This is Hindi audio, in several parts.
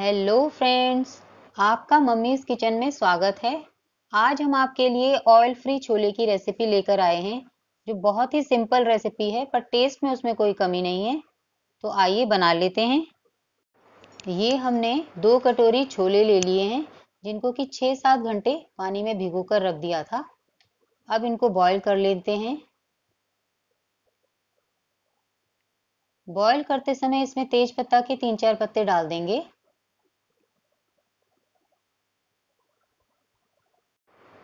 हेलो फ्रेंड्स आपका मम्मीज किचन में स्वागत है आज हम आपके लिए ऑयल फ्री छोले की रेसिपी लेकर आए हैं जो बहुत ही सिंपल रेसिपी है पर टेस्ट में उसमें कोई कमी नहीं है तो आइए बना लेते हैं ये हमने दो कटोरी छोले ले लिए हैं जिनको कि छः सात घंटे पानी में भिगो कर रख दिया था अब इनको बॉयल कर लेते हैं बॉयल करते समय इसमें तेज पत्ता के तीन चार पत्ते डाल देंगे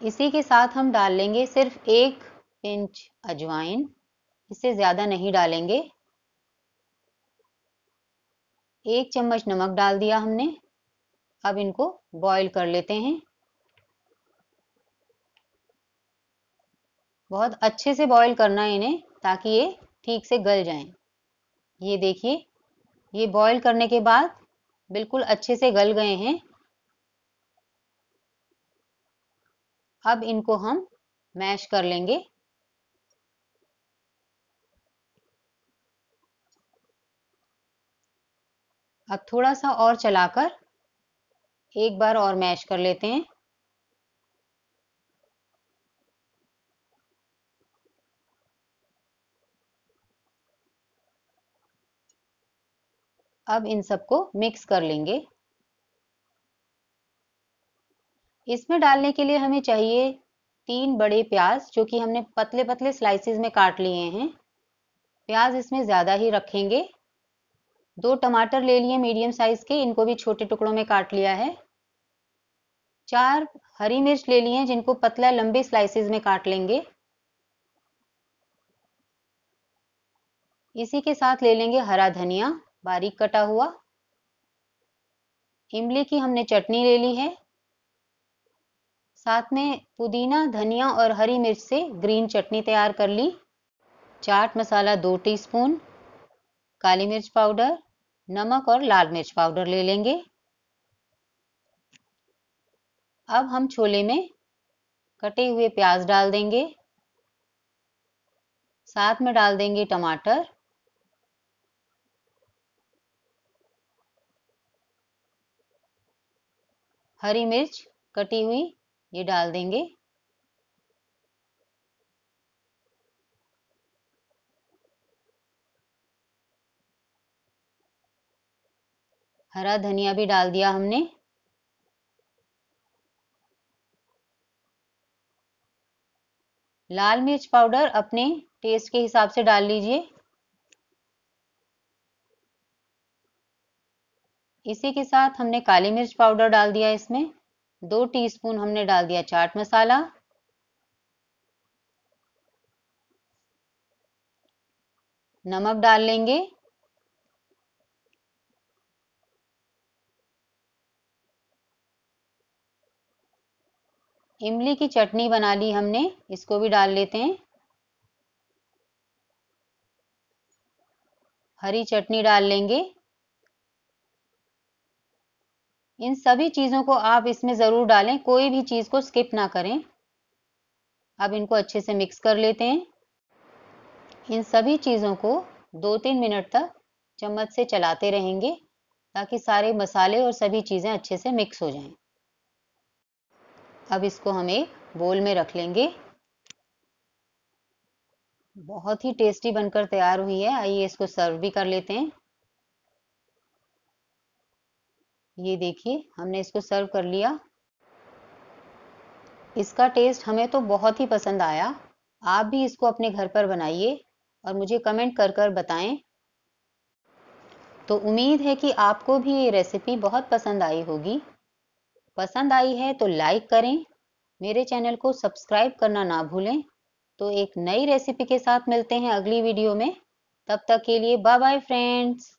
इसी के साथ हम डाल लेंगे सिर्फ एक पिंच अजवाइन इससे ज़्यादा नहीं डालेंगे एक चम्मच नमक डाल दिया हमने अब इनको बॉईल कर लेते हैं बहुत अच्छे से बॉईल करना है इन्हें ताकि ये ठीक से गल जाएं। ये देखिए ये बॉईल करने के बाद बिल्कुल अच्छे से गल गए हैं अब इनको हम मैश कर लेंगे अब थोड़ा सा और चलाकर एक बार और मैश कर लेते हैं अब इन सबको मिक्स कर लेंगे इसमें डालने के लिए हमें चाहिए तीन बड़े प्याज जो कि हमने पतले पतले स्लाइसिस में काट लिए हैं प्याज इसमें ज़्यादा ही रखेंगे दो टमाटर ले लिए मीडियम साइज के इनको भी छोटे टुकड़ों में काट लिया है चार हरी मिर्च ले लिए हैं जिनको पतला लंबे स्लाइसेस में काट लेंगे इसी के साथ ले लेंगे हरा धनिया बारीक कटा हुआ इमली की हमने चटनी ले ली है साथ में पुदीना धनिया और हरी मिर्च से ग्रीन चटनी तैयार कर ली चाट मसाला दो टीस्पून, काली मिर्च पाउडर नमक और लाल मिर्च पाउडर ले लेंगे अब हम छोले में कटे हुए प्याज डाल देंगे साथ में डाल देंगे टमाटर हरी मिर्च कटी हुई ये डाल देंगे हरा धनिया भी डाल दिया हमने लाल मिर्च पाउडर अपने टेस्ट के हिसाब से डाल लीजिए इसी के साथ हमने काली मिर्च पाउडर डाल दिया इसमें दो टीस्पून हमने डाल दिया चाट मसाला नमक डाल लेंगे इमली की चटनी बना ली हमने इसको भी डाल लेते हैं हरी चटनी डाल लेंगे इन सभी चीज़ों को आप इसमें ज़रूर डालें कोई भी चीज़ को स्किप ना करें अब इनको अच्छे से मिक्स कर लेते हैं इन सभी चीज़ों को दो तीन मिनट तक चम्मच से चलाते रहेंगे ताकि सारे मसाले और सभी चीज़ें अच्छे से मिक्स हो जाएं। अब इसको हम एक बोल में रख लेंगे बहुत ही टेस्टी बनकर तैयार हुई है आइए इसको सर्व भी कर लेते हैं ये देखिए हमने इसको सर्व कर लिया इसका टेस्ट हमें तो बहुत ही पसंद आया आप भी इसको अपने घर पर बनाइए और मुझे कमेंट कर कर बताएं तो उम्मीद है कि आपको भी ये रेसिपी बहुत पसंद आई होगी पसंद आई है तो लाइक करें मेरे चैनल को सब्सक्राइब करना ना भूलें तो एक नई रेसिपी के साथ मिलते हैं अगली वीडियो में तब तक के लिए बाय बाय फ्रेंड्स